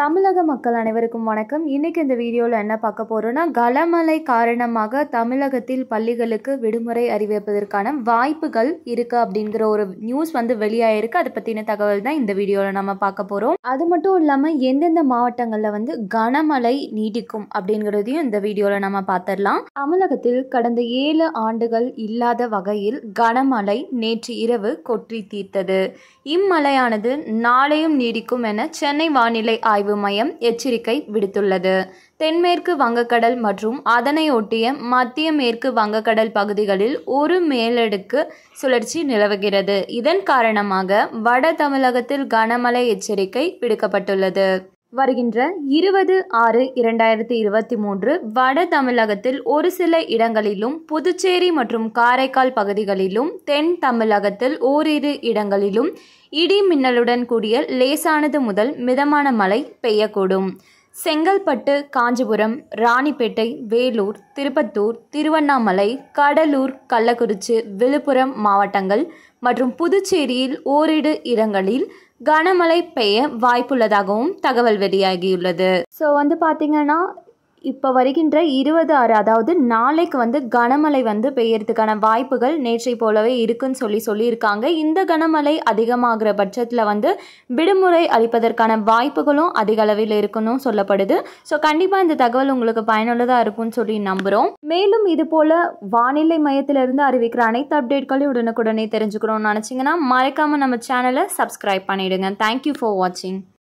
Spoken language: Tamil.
தமிழக மக்கள் அனைவருக்கும் வணக்கம் இன்றைக்கி இந்த வீடியோவில் என்ன பார்க்க போகிறோன்னா கனமழை காரணமாக தமிழகத்தில் பள்ளிகளுக்கு விடுமுறை அறிவிப்பதற்கான வாய்ப்புகள் இருக்குது அப்படிங்கிற ஒரு நியூஸ் வந்து வெளியாயிருக்கு அதை பற்றின தகவல் தான் இந்த வீடியோவில் நம்ம பார்க்க போகிறோம் அது மட்டும் இல்லாமல் எந்தெந்த மாவட்டங்களில் வந்து கனமழை நீடிக்கும் அப்படிங்கிறதையும் இந்த வீடியோவில் நம்ம பார்த்துடலாம் தமிழகத்தில் கடந்த ஏழு ஆண்டுகள் இல்லாத வகையில் கனமழை நேற்று இரவு கொற்றி தீர்த்தது இம்மழையானது நாளையும் நீடிக்கும் என சென்னை வானிலை ஆய்வு ஆய்வு மையம் எச்சரிக்கை விடுத்துள்ளது தென்மேற்கு வங்கக்கடல் மற்றும் அதனை ஒட்டிய மத்திய மேற்கு வங்கக்கடல் பகுதிகளில் ஒரு மேலடுக்கு சுழற்சி நிலவுகிறது இதன் காரணமாக வட தமிழகத்தில் கனமழை எச்சரிக்கை விடுக்கப்பட்டுள்ளது வருகின்ற இருபது ஆறு இரண்டாயிரத்தி இருபத்தி மூன்று வட தமிழகத்தில் ஒரு சில இடங்களிலும் புதுச்சேரி மற்றும் காரைக்கால் பகுதிகளிலும் தென் தமிழகத்தில் ஓரிரு இடங்களிலும் இடி மின்னலுடன் கூடிய லேசானது முதல் மிதமான மழை பெய்யக்கூடும் செங்கல்பட்டு காஞ்சிபுரம் ராணிப்பேட்டை வேலூர் திருப்பத்தூர் திருவண்ணாமலை கடலூர் கள்ளக்குறிச்சி விழுப்புரம் மாவட்டங்கள் மற்றும் புதுச்சேரியில் ஓரிரு இடங்களில் கனமழை பெய்ய வாய்ப்புள்ளதாகவும் தகவல் வெளியாகியுள்ளது ஸோ வந்து பார்த்தீங்கன்னா இப்போ வருகின்ற இருபது ஆறு அதாவது நாளைக்கு வந்து கனமழை வந்து பெய்யறதுக்கான வாய்ப்புகள் நேற்றை போலவே இருக்குன்னு சொல்லி சொல்லியிருக்காங்க இந்த கனமழை அதிகமாகிற பட்சத்தில் வந்து விடுமுறை அளிப்பதற்கான வாய்ப்புகளும் அதிக அளவில் இருக்குன்னு சொல்லப்படுது ஸோ கண்டிப்பாக இந்த தகவல் உங்களுக்கு பயனுள்ளதாக இருக்கும்னு சொல்லி நம்புகிறோம் மேலும் இது போல வானிலை மையத்திலிருந்து அறிவிக்கிற அனைத்து அப்டேட்களையும் உடனுக்குடனே தெரிஞ்சுக்கணும்னு நினச்சிங்கன்னா மறக்காமல் நம்ம சேனலை சப்ஸ்கிரைப் பண்ணிவிடுங்க தேங்க்யூ ஃபார் வாட்சிங்